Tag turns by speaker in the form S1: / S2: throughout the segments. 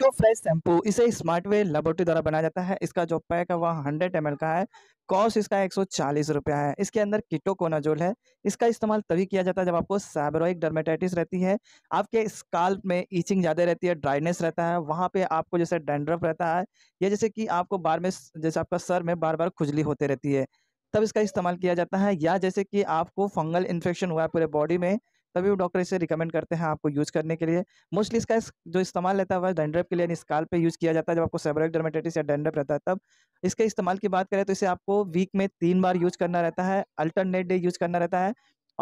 S1: eco fresh shampoo इसे smart way laboratory द्वारा बनाया जाता है इसका जो पैक है वह हंड्रेड एम का है कॉस्ट इसका एक सौ है इसके अंदर कीटोकोनाजोल है इसका इस्तेमाल तभी किया जाता है जब आपको सैबरोइक डर्मेटाइटिस रहती है आपके स्काल्प में ईचिंग ज़्यादा रहती है ड्राइनेस रहता है वहाँ पे आपको जैसे डेंड्रफ रहता है या जैसे कि आपको बार में जैसे आपका सर में बार बार खुजली होते रहती है तब इसका इस्तेमाल किया जाता है या जैसे कि आपको फंगल इन्फेक्शन हुआ है पूरे बॉडी में तभी वो डॉक्टर इसे रिकमेंड करते हैं आपको यूज़ करने के लिए मोस्टली इसका जो इस्तेमाल रहता है वह डेंड्रप के लिए स्काल पे यूज़ किया जाता है जब आपको सेबरिक डर्मेटाइटिस या डेंड्रप रहता है तब इसके इस्तेमाल की बात करें तो इसे आपको वीक में तीन बार यूज़ करना रहता है अल्टरनेट डे यूज़ करना रहता है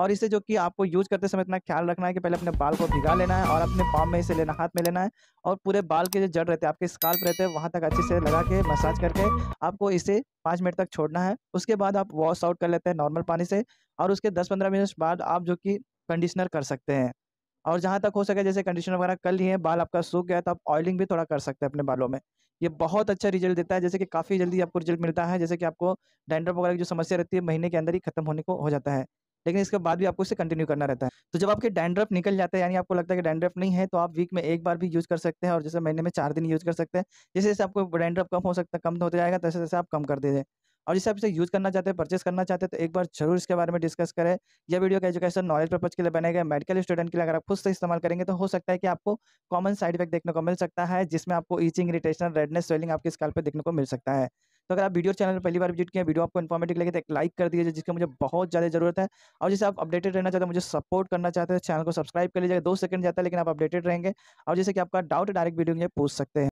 S1: और इसे जो कि आपको यूज करते समय इतना ख्याल रखना है कि पहले अपने बाल को भिगा लेना है और अपने पाँव में इसे लेना हाथ में लेना है और पूरे बाल के जो जड़ रहते हैं आपके स्काल्प रहते हैं वहाँ तक अच्छे से लगा के मसाज करके आपको इसे पाँच मिनट तक छोड़ना है उसके बाद आप वॉश आउट कर लेते हैं नॉर्मल पानी से और उसके दस पंद्रह मिनट बाद आप जो कि कंडीशनर कर सकते हैं और जहाँ तक हो सके जैसे कंडीशनर वगैरह कर लिए बाल आपका सूख गया तो आप ऑयलिंग भी थोड़ा कर सकते हैं अपने बालों में ये बहुत अच्छा रिजल्ट देता है जैसे कि काफ़ी जल्दी आपको रिजल्ट मिलता है जैसे कि आपको डेंडर वगैरह की जो समस्या रहती है महीने के अंदर ही खत्म होने को हो जाता है लेकिन इसके बाद भी आपको इसे कंटिन्यू करना रहता है तो जब आपके डैंड्रफ निकल जाता है यानी आपको लगता है कि डैंड्रफ नहीं है तो आप वीक में एक बार भी यूज़ कर सकते हैं और जैसे महीने में चार दिन यूज़ कर सकते हैं जैसे जैसे आपको डैंड्रफ कम हो सकता है कम तो होता जाएगा तैसे तैसे आप कम कर दीजिए और जिसे आप इसे यूज करना चाहते हैं परचेस करना चाहते हैं तो एक बार जरूर इसके बारे में डिस्कस करें यह वीडियो का एजुकेशन नॉलेज पर्पज के लिए बनेगा मेडिकल स्टूडेंट के लिए अगर आप खुद से इस्तेमाल करेंगे तो हो सकता है कि आपको कॉमन साइड इफेक्ट देखने को मिल सकता है जिसमें आपको ईचिंग इरिटेशन रेडनेस स्वेलिंग आपके स्काल पर देखने को मिल सकता है तो अगर आप वीडियो चैनल पर पहली बार विजिट किए वीडियो आपको इन्फॉर्मेटिव लगे तो एक लाइक कर दीजिए जिसकी मुझे बहुत ज़्यादा जरूरत है और जैसे आप अपडेटेड रहना चाहते हैं मुझे सपोर्ट करना चाहते हैं तो चैनल को सब्सक्राइब कर लीजिएगा दो सेकंड जाता है लेकिन आप अपडेटेड रहेंगे और जैसे कि आपका डाउट डायरेक्ट वीडियो में पूछ सकते हैं